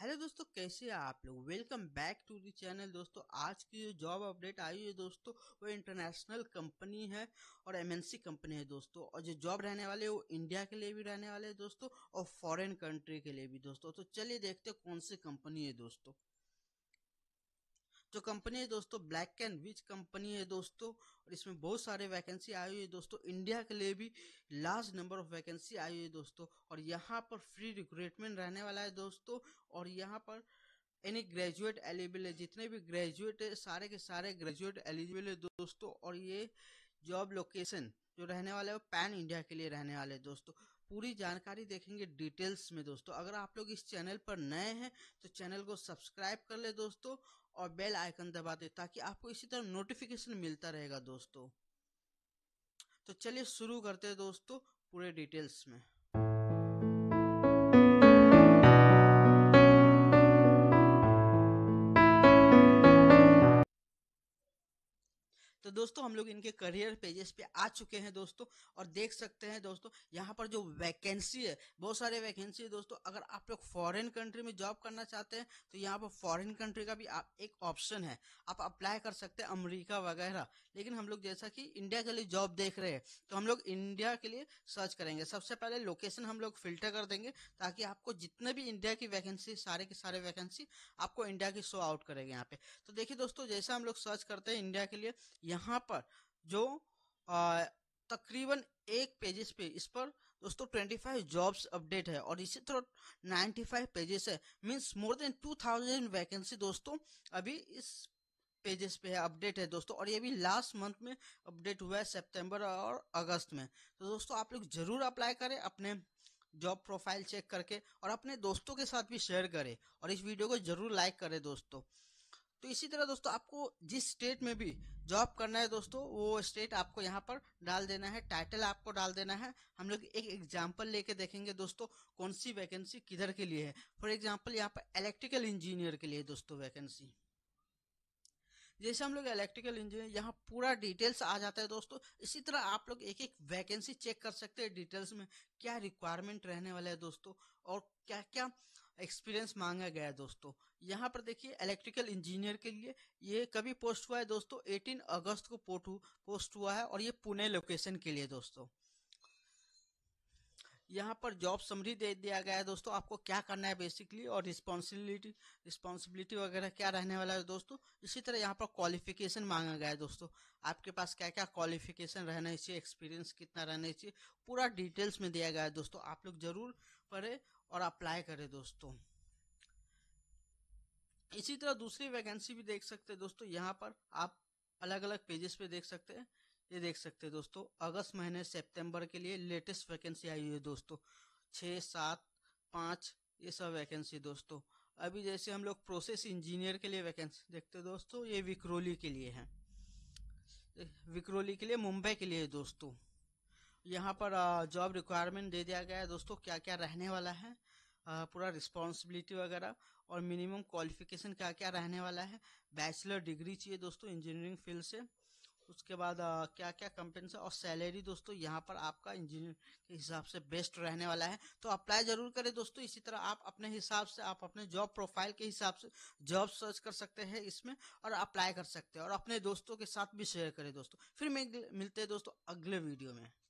hello दोस्तों कैसे आप लोग welcome back to the channel दोस्तों आज की जो जॉब अपडेट आई है दोस्तों वो इंटरनेशनल कंपनी है और एमएनसी कंपनी है दोस्तों और जो जॉब रहने वाले है वो इंडिया के लिए भी रहने वाले है दोस्तों और फॉरेन कंट्री के लिए भी दोस्तों तो चलिए देखते कौन सी कंपनी है दोस्तों जो कंपनी है दोस्तों ब्लैक कैन विच कंपनी है दोस्तों और इसमें बहुत सारे वैकेंसी आई हुई है दोस्तों इंडिया के लिए भी लार्ज नंबर ऑफ वैकेंसी आई हुई है दोस्तों और यहाँ पर फ्री रिक्रूटमेंट रहने वाला है दोस्तों और यहाँ पर एनी ग्रेजुएट एलिजिबल है जितने भी ग्रेजुएट है सारे के सारे ग्रेजुएट एलिजिबल है दोस्तों और ये जॉब लोकेशन जो रहने वाला है वो पैन इंडिया के लिए रहने वाले दोस्तों पूरी जानकारी देखेंगे डिटेल्स में दोस्तों अगर आप लोग इस चैनल पर नए हैं तो चैनल को सब्सक्राइब कर ले दोस्तों और बेल आइकन दबा दें ताकि आपको इसी तरह नोटिफिकेशन मिलता रहेगा दोस्तों तो चलिए शुरू करते हैं दोस्तों पूरे डिटेल्स में तो दोस्तों हम लोग इनके करियर पेजेस पे आ चुके हैं दोस्तों और देख सकते हैं दोस्तों यहाँ पर जो वैकेंसी है बहुत सारे वैकेंसी है दोस्तों अगर आप लोग फॉरेन कंट्री में जॉब करना चाहते हैं तो यहाँ पर फॉरेन कंट्री का भी आप एक ऑप्शन है आप अप्लाई कर सकते हैं अमरीका वगैरह लेकिन हम लोग जैसा कि इंडिया के लिए जॉब देख रहे हैं तो हम लोग इंडिया के लिए सर्च करेंगे सबसे पहले लोकेशन हम लोग फिल्टर कर देंगे ताकि आपको जितने भी इंडिया की वैकेंसी सारे के सारे वैकेंसी आपको इंडिया की शो आउट करेगा यहाँ पे तो देखिए दोस्तों जैसे हम लोग सर्च करते हैं इंडिया के लिए यहाँ यहाँ पर जो आ, तकरीबन एक पेजेस पे इस पर दोस्तों 25 जॉब्स अपडेट है और इसी तरह 95 पेजेस है मींस मोर देन 2000 वैकेंसी दोस्तों अभी इस पेजेस पे है अपडेट है दोस्तों और ये भी लास्ट मंथ में अपडेट हुआ है सितंबर और अगस्त में तो दोस्तों आप लोग जरूर अप्लाई करें अपने जॉब प्रोफाइल चेक करके और अपने दोस्तों के साथ भी शेयर करें और इस वीडियो को जरूर लाइक करें दोस्तों तो इसी तरह दोस्तों आपको जिस स्टेट में भी जॉब करना है दोस्तों वो स्टेट आपको यहाँ पर डाल देना है टाइटल आपको डाल देना है हम लोग एक एग्जाम्पल लेके देखेंगे दोस्तों कौन सी वैकेंसी किधर के लिए है फॉर एग्जाम्पल यहाँ पर इलेक्ट्रिकल इंजीनियर के लिए दोस्तों वैकेंसी जैसे हम लोग इलेक्ट्रिकल इंजीनियर यहाँ पूरा डिटेल्स आ जाता है दोस्तों इसी तरह आप लोग एक एक वैकेंसी चेक कर सकते हैं डिटेल्स में क्या रिक्वायरमेंट रहने वाला है दोस्तों और क्या क्या एक्सपीरियंस मांगा गया है दोस्तों यहाँ पर देखिए इलेक्ट्रिकल इंजीनियर के लिए ये कभी पोस्ट हुआ है दोस्तों एटीन अगस्त को पोस्ट हुआ है और ये पुणे लोकेशन के लिए दोस्तों यहाँ पर जॉब समरी दे दिया गया है दोस्तों आपको क्या करना है बेसिकली और रिस्पॉन्सिबिलिटी रिस्पॉन्सिबिलिटी वगैरह क्या रहने वाला है दोस्तों इसी तरह यहाँ पर क्वालिफिकेशन मांगा गया है दोस्तों आपके पास क्या क्या क्वालिफिकेशन रहना चाहिए एक्सपीरियंस कितना रहना चाहिए पूरा डिटेल्स में दिया गया है दोस्तों आप लोग जरूर पढ़े और अप्लाई करें दोस्तों इसी तरह दूसरी वैकेंसी भी देख सकते हैं दोस्तों यहाँ पर आप अलग अलग पेजेस पे देख सकते हैं ये देख सकते हैं दोस्तों अगस्त महीने सितंबर के लिए लेटेस्ट वैकेंसी आई हुई है दोस्तों छः सात पाँच ये सब वैकेंसी दोस्तों अभी जैसे हम लोग प्रोसेस इंजीनियर के लिए वैकेंसी देखते हैं दोस्तों ये विक्रोली के लिए है विक्रोली के लिए मुंबई के लिए दोस्तों यहाँ पर जॉब रिक्वायरमेंट दे दिया गया है दोस्तों क्या क्या रहने वाला है पूरा रिस्पॉन्सिबिलिटी वगैरह और मिनिमम क्वालिफिकेशन क्या क्या रहने वाला है बैचलर डिग्री चाहिए दोस्तों इंजीनियरिंग फील्ड से उसके बाद आ, क्या क्या कंपेंसन और सैलरी दोस्तों यहाँ पर आपका इंजीनियर के हिसाब से बेस्ट रहने वाला है तो अप्लाई जरूर करें दोस्तों इसी तरह आप अपने हिसाब से आप अपने जॉब प्रोफाइल के हिसाब से जॉब सर्च कर सकते हैं इसमें और अप्लाई कर सकते हैं और अपने दोस्तों के साथ भी शेयर करें दोस्तों फिर मिलते हैं दोस्तों अगले वीडियो में